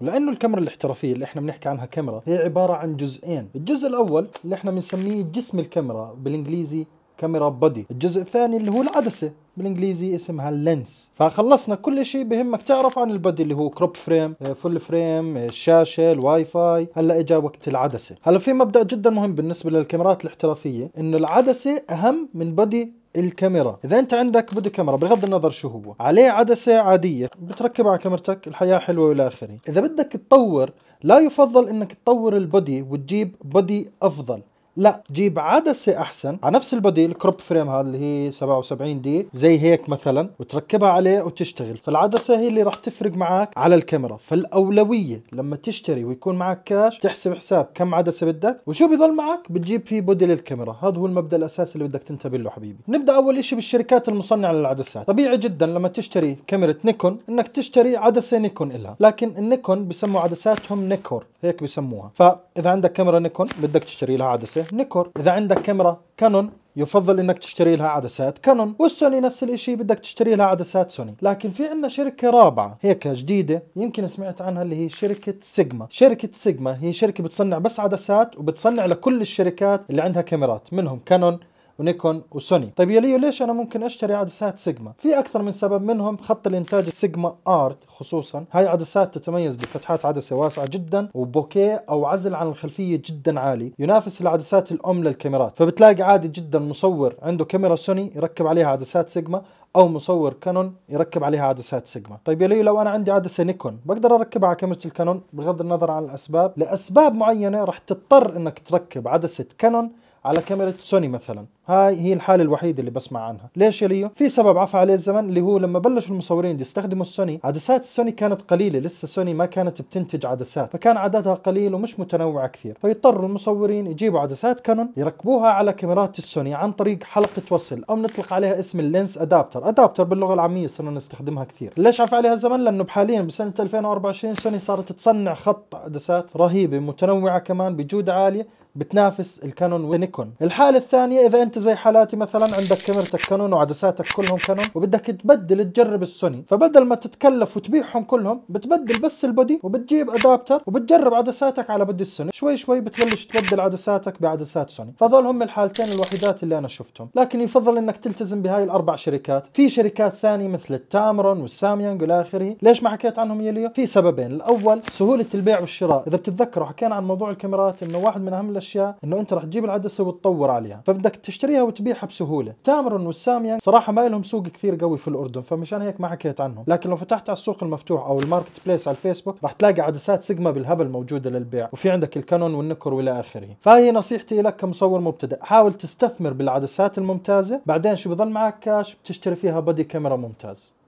لانه الكاميرا الاحترافيه اللي احنا بنحكي عنها كاميرا هي عباره عن جزئين الجزء الاول اللي احنا بنسميه جسم الكاميرا بالانجليزي كاميرا بودي الجزء الثاني اللي هو العدسه بالانجليزي اسمها لينس فخلصنا كل شيء بهمك تعرف عن البادي اللي هو كروب فريم فول فريم الشاشه الواي فاي هلا اجى وقت العدسه هلا في مبدا جدا مهم بالنسبه للكاميرات الاحترافيه انه العدسه اهم من بادي الكاميرا اذا انت عندك بودي كاميرا بغض النظر شو هو عليه عدسه عاديه بتركبها على كاميرتك الحياه حلوه والى اخره اذا بدك تطور لا يفضل انك تطور البودي وتجيب بودي افضل لا جيب عدسه احسن على نفس البودي الكروب فريم هذا اللي هي 77 دي زي هيك مثلا وتركبها عليه وتشتغل فالعدسه هي اللي راح تفرق معك على الكاميرا فالاولويه لما تشتري ويكون معك كاش تحسب حساب كم عدسه بدك وشو بضل معك بتجيب فيه بودي للكاميرا هذا هو المبدا الاساسي اللي بدك تنتبه له حبيبي نبدا اول شيء بالشركات المصنعه للعدسات طبيعي جدا لما تشتري كاميرا نيكون انك تشتري عدسه نيكون لها لكن النيكون بسموا عدساتهم نيكور هيك بسموها فاذا عندك كاميرا نيكون بدك تشتري لها عدسه نيكور إذا عندك كاميرا كانون يفضل انك تشتري لها عدسات كانون والسوني نفس الاشي بدك تشتري لها عدسات سوني لكن في عندنا شركة رابعة هيك جديدة يمكن سمعت عنها اللي هي شركة سيجما شركة سيجما هي شركة بتصنع بس عدسات وبتصنع لكل الشركات اللي عندها كاميرات منهم كانون ونيكون وسوني طيب يا ليو ليش انا ممكن اشتري عدسات سيجما في اكثر من سبب منهم خط الانتاج السيجما ارت خصوصا هاي عدسات تتميز بفتحات عدسه واسعه جدا وبوكيه او عزل عن الخلفيه جدا عالي ينافس العدسات الام للكاميرات فبتلاقي عادي جدا مصور عنده كاميرا سوني يركب عليها عدسات سيجما او مصور كانون يركب عليها عدسات سيجما طيب يا ليو لو انا عندي عدسه نيكون بقدر اركبها على كاميرا الكانون بغض النظر عن الاسباب لاسباب معينه راح تضطر انك تركب عدسه كانون على كاميرا سوني مثلا هاي هي الحالة الوحيدة اللي بسمع عنها ليش يا ليو؟ في سبب عفى عليه الزمن اللي هو لما بلشوا المصورين يستخدموا السوني عدسات السوني كانت قليلة لسه سوني ما كانت بتنتج عدسات فكان عددها قليل ومش متنوعة كثير فيضطروا المصورين يجيبوا عدسات كانون يركبوها على كاميرات السوني عن طريق حلقة وصل أو نطلق عليها اسم اللينس أدابتر أدابتر باللغة العامية صرنا نستخدمها كثير ليش عفى عليها الزمن؟ لأنه حاليا بسنة 2024 سوني صارت تصنع خط عدسات رهيبة متنوعة كمان بجودة عالية بتنافس الكانون ونيكون الحالة الثانية إذا أنت انت زي حالاتي مثلا عندك كاميرتك كانون وعدساتك كلهم كانون وبدك تبدل تجرب السوني فبدل ما تتكلف وتبيعهم كلهم بتبدل بس البودي وبتجيب ادابتر وبتجرب عدساتك على بودي السوني شوي شوي بتبلش تبدل عدساتك بعدسات سوني فهذول هم الحالتين الوحيدات اللي انا شفتهم لكن يفضل انك تلتزم بهاي الاربع شركات في شركات ثانيه مثل التامرون والساميونج والى اخره ليش ما حكيت عنهم يليو في سببين الاول سهوله البيع والشراء اذا بتتذكروا حكينا عن موضوع الكاميرات انه واحد من اهم الاشياء انه انت رح تجيب العدسه وتطور عليها فبدك تشتري تشتريها وتبيعها بسهوله تامرون والساميانج يعني صراحه ما لهم سوق كثير قوي في الاردن فمشان هيك ما حكيت عنهم لكن لو فتحت على السوق المفتوح او الماركت بليس على الفيسبوك راح تلاقي عدسات سيجما بالهبل موجوده للبيع وفي عندك الكانون والنكر والى اخره فهي نصيحتي لك كمصور مبتدئ حاول تستثمر بالعدسات الممتازه بعدين شو بضل معك كاش بتشتري فيها بدي كاميرا ممتاز